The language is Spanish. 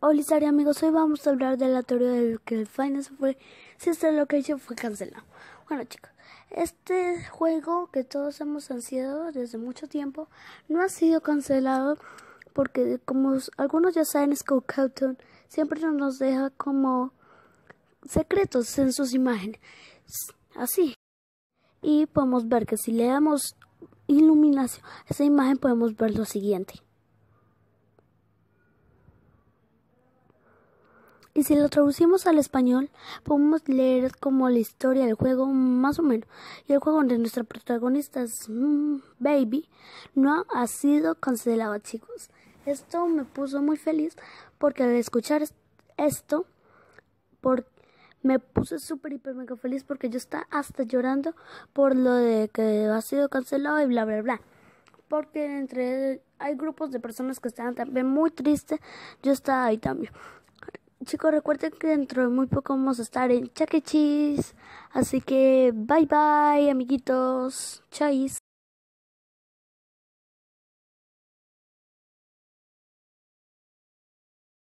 Hola amigos, hoy vamos a hablar de la teoría de que el final fue, si que location fue cancelado. Bueno chicos, este juego que todos hemos ansiado desde mucho tiempo no ha sido cancelado porque como algunos ya saben, Cawthon siempre nos deja como secretos en sus imágenes. Así. Y podemos ver que si le damos iluminación a esa imagen podemos ver lo siguiente. Y si lo traducimos al español, podemos leer como la historia del juego, más o menos. Y el juego donde nuestra protagonista es mm, Baby no ha sido cancelado, chicos. Esto me puso muy feliz porque al escuchar esto, me puse súper, hiper, mega feliz porque yo estaba hasta llorando por lo de que ha sido cancelado y bla, bla, bla. Porque entre hay grupos de personas que están también muy tristes, yo estaba ahí también. Chicos, recuerden que dentro de muy poco vamos a estar en Chaquechis. Así que bye bye, amiguitos. Chais.